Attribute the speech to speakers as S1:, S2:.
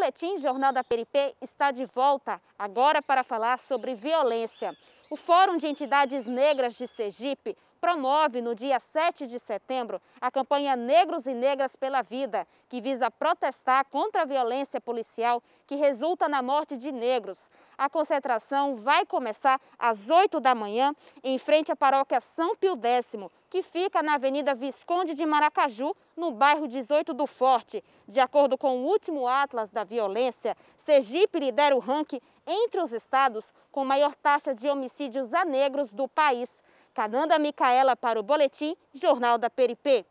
S1: Boletim Jornal da Peripê está de volta agora para falar sobre violência. O Fórum de Entidades Negras de Sergipe promove no dia 7 de setembro a campanha Negros e Negras pela Vida, que visa protestar contra a violência policial que resulta na morte de negros. A concentração vai começar às 8 da manhã em frente à paróquia São Pio X, que fica na Avenida Visconde de Maracaju, no bairro 18 do Forte. De acordo com o último Atlas da Violência, Sergipe lidera o ranking entre os estados com maior taxa de homicídios a negros do país. Cananda Micaela para o Boletim Jornal da Peripê.